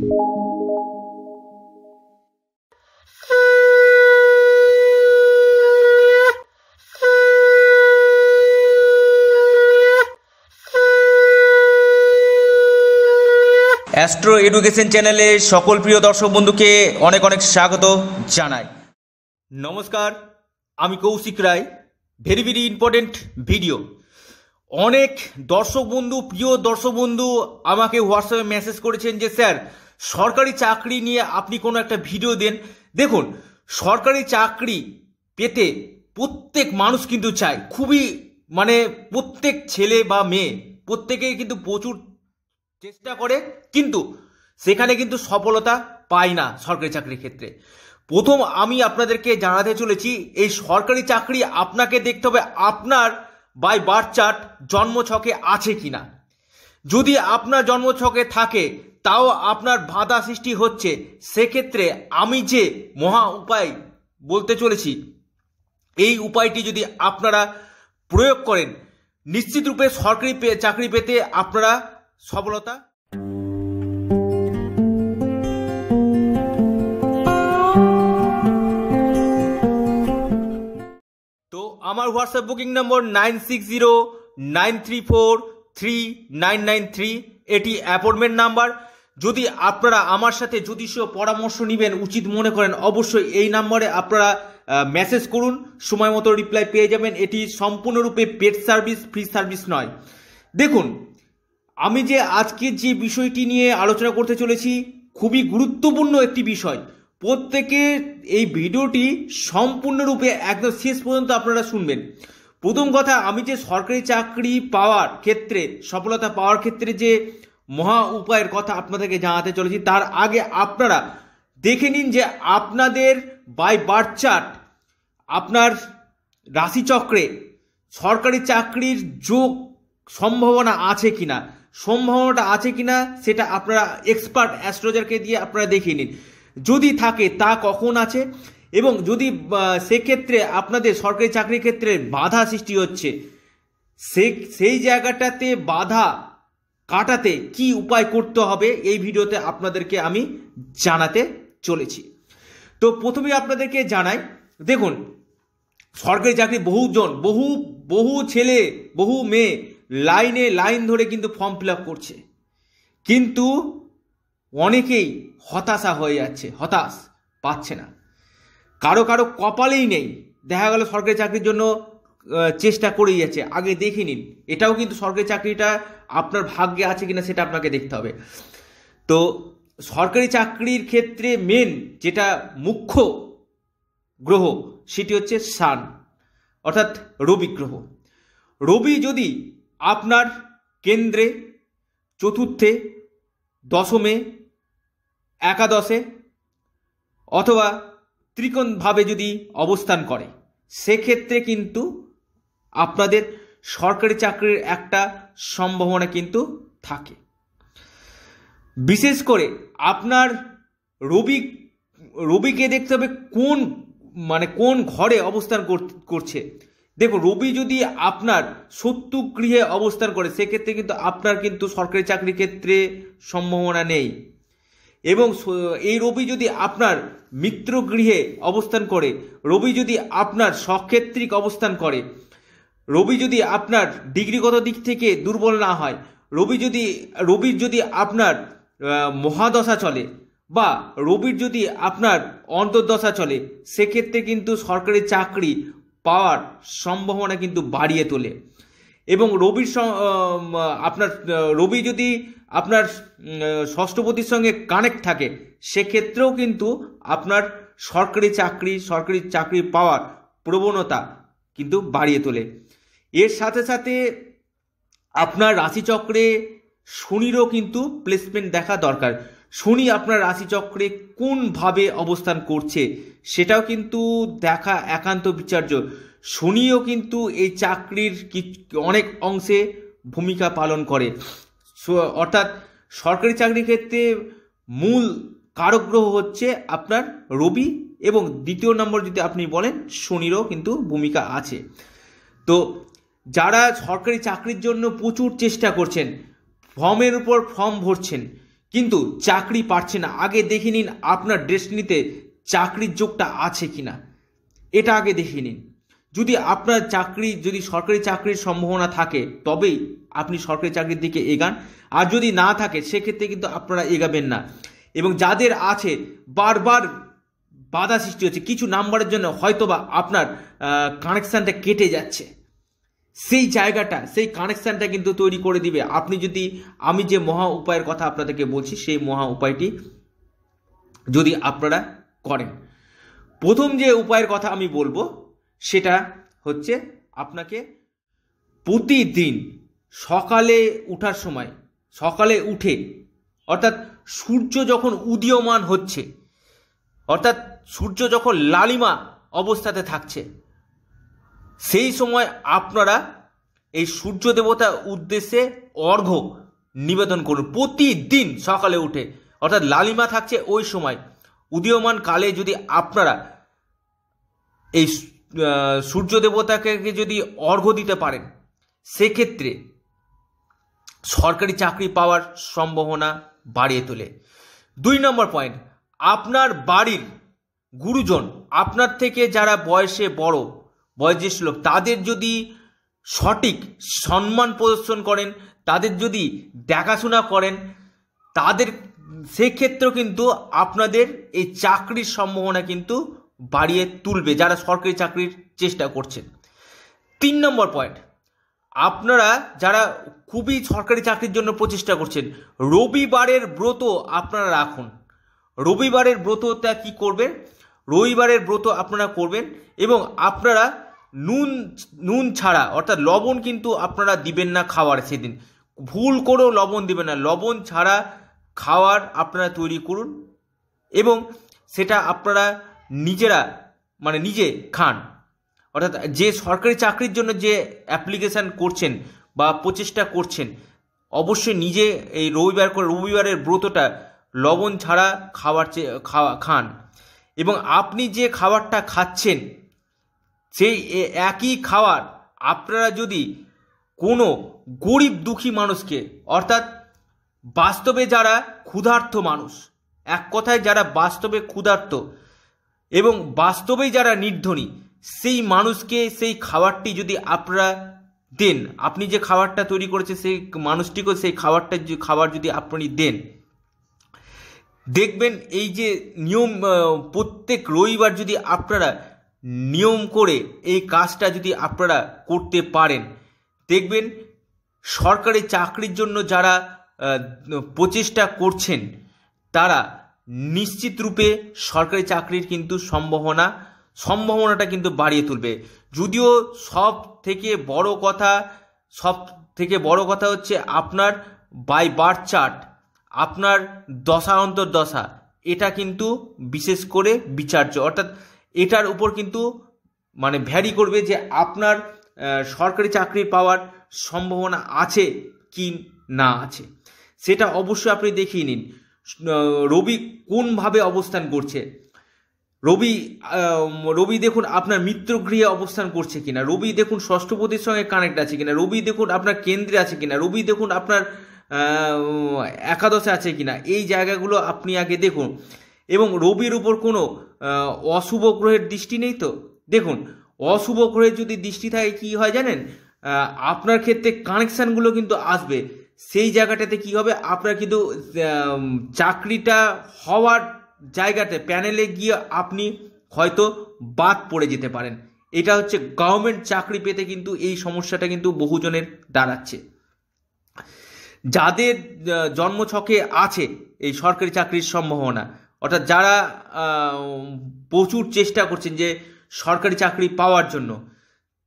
astro education চ্যানেলে সকল প্রিয় দর্শক বন্ধুকে অনেক অনেক স্বাগত জানাই নমস্কার আমি Kaushik Roy very very important video অনেক দর্শক বন্ধু প্রিয় দর্শক বন্ধু আমাকে হোয়াটসঅ্যাপে মেসেজ করেছেন যে স্যার সরকারি চাকরি নিয়ে আপনি কোনো একটা ভিডিও দেন দেখুন সরকারি চাকরি পেতে প্রত্যেক মানুষ কিন্তু চায় খুবই মানে প্রত্যেক ছেলে বা মেয়ে প্রত্যেকেই কিন্তু প্রচুর চেষ্টা করে কিন্তু সেখানে কিন্তু সফলতা পায় না সরকারি চাকরির ক্ষেত্রে প্রথম আমি আপনাদেরকে জানাতে চলেছি এই সরকারি চাকরি আপনাকে দেখতে হবে আপনার বাই বার্থ চার্ট জন্ম ছকে আছে কিনা যদি আপনার জন্মছকে থাকে তাও আপনার বাধা সৃষ্টি হচ্ছে সেক্ষেত্রে আমি যে মহা উপায় বলতে চলেছি এই উপায়টি যদি আপনারা প্রয়োগ করেন নিশ্চিতরূপে সরকারি চাকরি পেতে আপনারা সফলতা তো আমার WhatsApp booking number nine six zero nine three four three nine nine three এটি অ্যাপয়েন্টমেন্ট নাম্বার যদি আপনারা আমার সাথে জ্যোতিষীয় পরামর্শ নেবেন উচিত মনে করেন অবশ্যই এই নাম্বারে আপনারা মেসেজ করুন সময় মতো রিপ্লাই পেয়ে যাবেন এটি সম্পূর্ণরূপে পেড সার্ভিস ফ্রি সার্ভিস নয় দেখুন আমি যে আজকের যে বিষয়টি নিয়ে আলোচনা করতে চলেছি খুবই গুরুত্বপূর্ণ একটি বিষয় প্রত্যেকে এই ভিডিওটি সম্পূর্ণরূপে একদম শেষ পর্যন্ত আপনারা শুনবেন প্রথম কথা আমি যে সরকারি চাকরি পাওয়ার ক্ষেত্রে সফলতা পাওয়ার ক্ষেত্রে যে মহা উপায়ের কথা আপনাদেরকে জানাতে চলেছি তার আগে আপনারা দেখে নিন যে আপনাদের বাই বার্থ চার্ট আপনার রাশিচক্রে সরকারি চাকরির যোগ সম্ভাবনা আছে কি না সম্ভাবনাটা আছে কি না সেটা আপনারা এক্সপার্ট অ্যাস্ট্রোজারকে দিয়ে আপনারা দেখিয়ে নিন যদি থাকে তা কখন আছে এবং যদি সেক্ষেত্রে আপনাদের সরকারি চাকরির ক্ষেত্রে বাধা সৃষ্টি হচ্ছে সে সেই জায়গাটাতে বাধা কাটাতে কি উপায় করতে হবে এই ভিডিওতে আপনাদেরকে আমি জানাতে চলেছি তো প্রথমে আপনাদেরকে জানাই দেখুন সরকারি চাকরি বহুজন বহু বহু ছেলে বহু মেয়ে লাইনে লাইন ধরে কিন্তু ফর্ম ফিল করছে কিন্তু অনেকেই হতাশা হয়ে যাচ্ছে হতাশ পাচ্ছে না কারো কারো কপালেই নেই দেখা গেল সরকারি চাকরির জন্য চেষ্টা করেই যাচ্ছে আগে দেখে নিন এটাও কিন্তু সরকারি চাকরিটা আপনার ভাগ্যে আছে কিনা সেটা আপনাকে দেখতে হবে তো সরকারি চাকরির ক্ষেত্রে মেন যেটা মুখ্য গ্রহ সেটি হচ্ছে সান অর্থাৎ রবি গ্রহ রবি যদি আপনার কেন্দ্রে চতুর্থে দশমে একাদশে অথবা ত্রিকোণভাবে যদি অবস্থান করে সেক্ষেত্রে কিন্তু আপনাদের সরকারি চাকরির একটা সম্ভাবনা কিন্তু থাকে বিশেষ করে আপনার রবি রবিকে দেখতে হবে কোন মানে কোন ঘরে অবস্থান করছে দেখো রবি যদি আপনার শত্রু গৃহে অবস্থান করে সেক্ষেত্রে কিন্তু আপনার কিন্তু সরকারি চাকরির ক্ষেত্রে সম্ভাবনা নেই এবং এই রবি যদি আপনার মিত্র গৃহে অবস্থান করে রবি যদি আপনার সক্ষেত্রিক অবস্থান করে রবি যদি আপনার ডিগ্রিগত দিক থেকে দুর্বল না হয় রবি যদি রবির যদি আপনার মহাদশা চলে বা রবির যদি আপনার অন্তর্দশা চলে সেক্ষেত্রে কিন্তু সরকারি চাকরি পাওয়ার সম্ভাবনা কিন্তু বাড়িয়ে তোলে এবং রবির আপনার রবি যদি আপনার ষষ্ঠপতির সঙ্গে কানেক্ট থাকে সেক্ষেত্রেও কিন্তু আপনার সরকারি চাকরি সরকারি চাকরি পাওয়ার প্রবণতা কিন্তু বাড়িয়ে তোলে এর সাথে সাথে আপনার রাশিচক্রে শনিরও কিন্তু প্লেসমেন্ট দেখা দরকার শনি আপনার রাশিচক্রে কোনভাবে অবস্থান করছে সেটাও কিন্তু দেখা একান্ত বিচার্য শনিও কিন্তু এই চাকরির অনেক অংশে ভূমিকা পালন করে অর্থাৎ সরকারি চাকরির ক্ষেত্রে মূল কারক গ্রহ হচ্ছে আপনার রবি এবং দ্বিতীয় নম্বর যদি আপনি বলেন শনিরও কিন্তু ভূমিকা আছে তো যারা সরকারি চাকরির জন্য প্রচুর চেষ্টা করছেন ফর্মের উপর ফর্ম ভরছেন কিন্তু চাকরি পাচ্ছে না আগে দেখে নিন আপনার ড্রেস নিতে চাকরির যোগটা আছে কি না এটা আগে দেখে নিন যদি আপনার চাকরি যদি সরকারি চাকরির সম্ভাবনা থাকে তবেই আপনি সরকারি চাকরির দিকে এগান আর যদি না থাকে সেক্ষেত্রে কিন্তু আপনারা এগাবেন না এবং যাদের আছে বারবার বাধা সৃষ্টি হচ্ছে কিছু নাম্বারের জন্য হয়তোবা আপনার কানেকশানটা কেটে যাচ্ছে সেই জায়গাটা সেই কানেকশানটা কিন্তু তৈরি করে দিবে আপনি যদি আমি যে মহা উপায়ের কথা আপনাদেরকে বলছি সেই মহা উপায়টি যদি আপনারা করেন প্রথম যে উপায়ের কথা আমি বলবো সেটা হচ্ছে আপনাকে প্রতিদিন সকালে উঠার সময় সকালে উঠে অর্থাৎ সূর্য যখন উদীয়মান হচ্ছে অর্থাৎ সূর্য যখন লালিমা অবস্থাতে থাকছে সেই সময় আপনারা এই সূর্য দেবতার উদ্দেশ্যে অর্ঘ নিবেদন করুন প্রতিদিন সকালে উঠে অর্থাৎ লালিমা থাকছে ওই সময় উদীয়মান কালে যদি আপনারা এই সূর্য দেবতাকে যদি অর্ঘ্য দিতে পারেন সেক্ষেত্রে সরকারি চাকরি পাওয়ার সম্ভাবনা বাড়িয়ে তোলে দুই নম্বর পয়েন্ট আপনার বাড়ির গুরুজন আপনার থেকে যারা বয়সে বড় বয়োজ্যেষ্ঠ লোক তাদের যদি সঠিক সম্মান প্রদর্শন করেন তাদের যদি দেখাশোনা করেন তাদের সেক্ষেত্রেও কিন্তু আপনাদের এই চাকরির সম্ভাবনা কিন্তু বাড়িয়ে তুলবে যারা সরকারি চাকরির চেষ্টা করছেন তিন নম্বর পয়েন্ট আপনারা যারা খুবই সরকারি চাকরির জন্য প্রচেষ্টা করছেন রবিবারের ব্রত আপনারা রাখুন রবিবারের ব্রতটা কি করবেন রবিবারের ব্রত আপনারা করবেন এবং আপনারা নুন নুন ছাড়া অর্থাৎ লবণ কিন্তু আপনারা দিবেন না খাওয়ার সেদিন ভুল করেও লবণ দিবেন না লবণ ছাড়া খাওয়ার আপনারা তৈরি করুন এবং সেটা আপনারা নিজেরা মানে নিজে খান অর্থাৎ যে সরকারি চাকরির জন্য যে অ্যাপ্লিকেশান করছেন বা প্রচেষ্টা করছেন অবশ্যই নিজে এই রবিবার করে রবিবারের ব্রতটা লবণ ছাড়া খাবার খাওয়া খান এবং আপনি যে খাবারটা খাচ্ছেন সেই একই খাবার আপনারা যদি কোনো গরিব দুঃখী মানুষকে অর্থাৎ বাস্তবে যারা ক্ষুধার্ত মানুষ এক কথায় যারা বাস্তবে ক্ষুধার্ত এবং বাস্তবেই যারা নির্ধনী সেই মানুষকে সেই খাবারটি যদি আপনারা দেন আপনি যে খাবারটা তৈরি করেছে সেই মানুষটিকেও সেই খাবারটা খাবার যদি আপনি দেন দেখবেন এই যে নিয়ম প্রত্যেক রবিবার যদি আপনারা নিয়ম করে এই কাজটা যদি আপনারা করতে পারেন দেখবেন সরকারি চাকরির জন্য যারা প্রচেষ্টা করছেন তারা নিশ্চিত রূপে সরকারি চাকরির কিন্তু সম্ভাবনা সম্ভাবনাটা কিন্তু বাড়িয়ে তুলবে যদিও সব থেকে বড় কথা সব থেকে বড় কথা হচ্ছে আপনার বাই বার্থ চার্ট আপনার দশা দশা এটা কিন্তু বিশেষ করে বিচার্য অর্থাৎ এটার উপর কিন্তু মানে ভ্যারি করবে যে আপনার সরকারি চাকরি পাওয়ার সম্ভাবনা আছে কি না আছে সেটা অবশ্যই আপনি দেখিয়ে নিন রবি কোনভাবে অবস্থান করছে রবি রবি দেখুন আপনার মিত্রগৃহে অবস্থান করছে কিনা রবি দেখুন ষষ্ঠপতির সঙ্গে কানেক্ট আছে কিনা রবি দেখুন আপনার কেন্দ্রে আছে কিনা রবি দেখুন আপনার একাদশে আছে কিনা এই জায়গাগুলো আপনি আগে দেখুন এবং রবির উপর কোনো অশুভ গ্রহের দৃষ্টি নেই তো দেখুন অশুভ গ্রহের যদি দৃষ্টি থাকে কি হয় জানেন আপনার ক্ষেত্রে কানেকশানগুলো কিন্তু আসবে সেই জায়গাটাতে কি হবে আপনার কিন্তু চাকরিটা হওয়ার জায়গাতে প্যানেলে গিয়ে আপনি হয়তো বাদ পড়ে যেতে পারেন এটা হচ্ছে গভর্নমেন্ট চাকরি পেতে কিন্তু এই সমস্যাটা কিন্তু বহুজনের দাঁড়াচ্ছে যাদের জন্মছকে আছে এই সরকারি চাকরির সম্ভাবনা অর্থাৎ যারা প্রচুর চেষ্টা করছেন যে সরকারি চাকরি পাওয়ার জন্য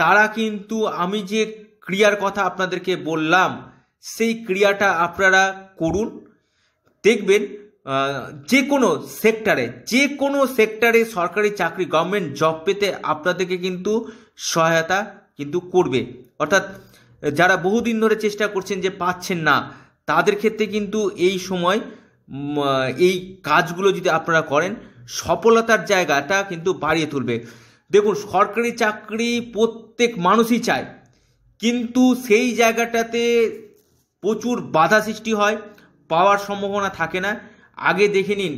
তারা কিন্তু আমি যে ক্রিয়ার কথা আপনাদেরকে বললাম সেই ক্রিয়াটা আপনারা করুন দেখবেন যে কোনো সেক্টরে যে কোনো সেক্টরে সরকারি চাকরি গভর্নমেন্ট জব পেতে আপনাদেরকে কিন্তু সহায়তা কিন্তু করবে অর্থাৎ যারা বহুদিন ধরে চেষ্টা করছেন যে পাচ্ছেন না তাদের ক্ষেত্রে কিন্তু এই সময় এই কাজগুলো যদি আপনারা করেন সফলতার জায়গাটা কিন্তু বাড়িয়ে তুলবে দেখুন সরকারি চাকরি প্রত্যেক মানুষই চায় কিন্তু সেই জায়গাটাতে প্রচুর বাধা সৃষ্টি হয় পাওয়ার সম্ভাবনা থাকে না আগে দেখে নিন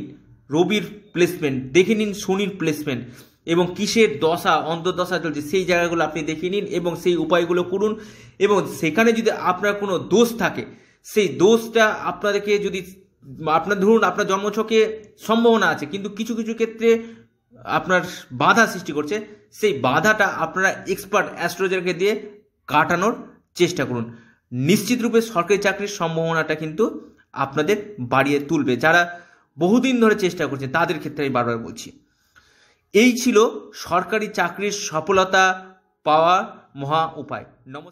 রবির প্লেসমেন্ট দেখে নিন শনির প্লেসমেন্ট এবং কিসের দশা অন্তর্দশা চলছে সেই জায়গাগুলো আপনি দেখে নিন এবং সেই উপায়গুলো করুন এবং সেখানে যদি আপনার কোনো দোষ থাকে সেই দোষটা আপনাদেরকে যদি আপনার ধরুন আপনার জন্মছকে সম্ভাবনা আছে কিন্তু কিছু কিছু ক্ষেত্রে আপনার বাধা সৃষ্টি করছে সেই বাধাটা আপনারা এক্সপার্ট অ্যাস্ট্রোজারকে দিয়ে কাটানোর চেষ্টা করুন নিশ্চিতরূপে সরকারি চাকরির সম্ভাবনাটা কিন্তু আপনাদের বাড়িয়ে তুলবে যারা বহুদিন ধরে চেষ্টা করছে তাদের ক্ষেত্রে আমি বারবার বলছি এই ছিল সরকারি চাকরির সফলতা পাওয়া মহা উপায় নমস্কার